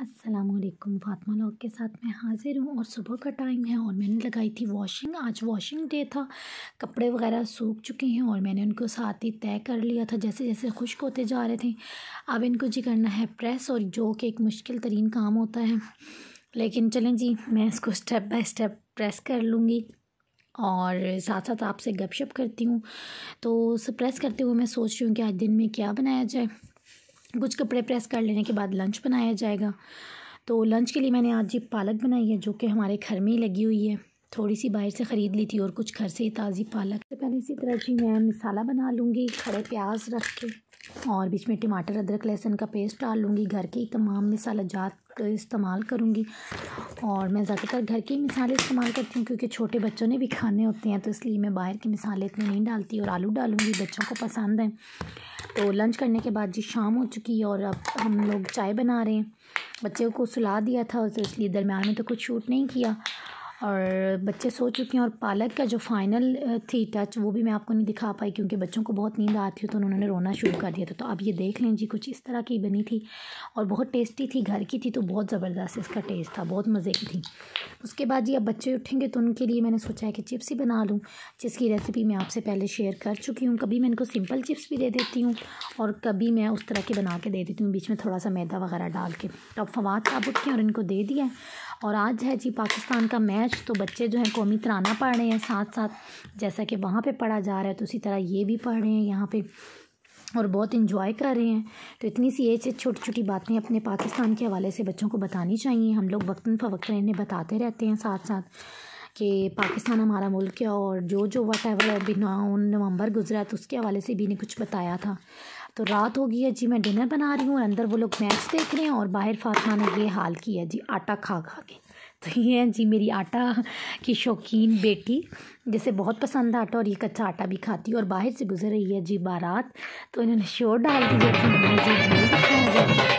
असलकुम फातमा लॉग के साथ मैं हाज़िर हूँ और सुबह का टाइम है और मैंने लगाई थी वॉशिंग आज वॉशिंग डे था कपड़े वगैरह सूख चुके हैं और मैंने उनको साथ ही तय कर लिया था जैसे जैसे खुश्क होते जा रहे थे अब इनको जी करना है प्रेस और जो कि एक मुश्किल तरीन काम होता है लेकिन चलें जी मैं इसको स्टेप बाय स्टेप प्रेस कर लूँगी और साथ साथ आपसे गपशप करती हूँ तो प्रेस करते हुए मैं सोच रही हूँ कि आज दिन में क्या बनाया जाए कुछ कपड़े प्रेस कर लेने के बाद लंच बनाया जाएगा तो लंच के लिए मैंने आज ये पालक बनाई है जो कि हमारे घर में ही लगी हुई है थोड़ी सी बाहर से ख़रीद ली थी और कुछ घर से ही ताज़ी पालक तो पहले इसी तरह जी मैं मसाला बना लूँगी खड़े प्याज रख के और बीच में टमाटर अदरक लहसुन का पेस्ट डाल लूँगी घर के ही तमाम मसाला जात का इस्तेमाल करूँगी और मैं ज़्यादातर घर के मिसाले इस्तेमाल करती हूँ क्योंकि छोटे बच्चों ने भी खाने होते हैं तो इसलिए मैं बाहर के मिसाले इतने नहीं डालती और आलू डालूँगी बच्चों को पसंद है तो लंच करने के बाद जी शाम हो चुकी है और अब हम लोग चाय बना रहे हैं बच्चे को सुला दिया था तो इसलिए दरम्यान में तो कुछ शूट नहीं किया और बच्चे सो चुके हैं और पालक का जो फाइनल थी टच वो भी मैं आपको नहीं दिखा पाई क्योंकि बच्चों को बहुत नींद आती है तो उन्होंने रोना शुरू कर दिया था तो आप ये देख लें जी कुछ इस तरह की बनी थी और बहुत टेस्टी थी घर की थी तो बहुत ज़बरदस्त इसका टेस्ट था बहुत मज़े की थी उसके बाद जी अब बच्चे उठेंगे तो उनके लिए मैंने सोचा है कि चिप्स ही बना लूँ जिसकी रेसिपी मैं आपसे पहले शेयर कर चुकी हूँ कभी मैं इनको सिंपल चिप्स भी दे देती हूँ और कभी मैं उस तरह के बना के दे देती हूँ बीच में थोड़ा सा मैदा वगैरह डाल के तो अब फवाद साबुत उठ और इनको दे दिया और आज है जी पाकिस्तान का मैं मैच तो बच्चे जो हैं कौमी तराना पढ़ रहे हैं साथ साथ जैसा कि वहाँ पे पढ़ा जा रहा है तो उसी तरह ये भी पढ़ रहे हैं यहाँ पे और बहुत इन्जॉय कर रहे हैं तो इतनी सी एज से छोटी छोटी बातें अपने पाकिस्तान के हवाले से बच्चों को बतानी चाहिए हम लोग वक्ता फ़वक्ता इन्हें बताते रहते हैं साथ साथ कि पाकिस्तान हमारा मुल्क है और जो जो वट एवर अभी नौ नवंबर गुजरा तो उसके हवाले से भी ने कुछ बताया था तो रात हो गई है जी मैं डिनर बना रही हूँ अंदर वो लोग मैच देख रहे हैं और बाहर फातमा ने ये हाल किया जी आटा खा खा के ये हैं जी मेरी आटा की शौकीन बेटी जिसे बहुत पसंद है आटा और ये कच्चा आटा भी खाती है और बाहर से गुजर रही है जी बारात तो इन्होंने शोर डाल दिया कि जी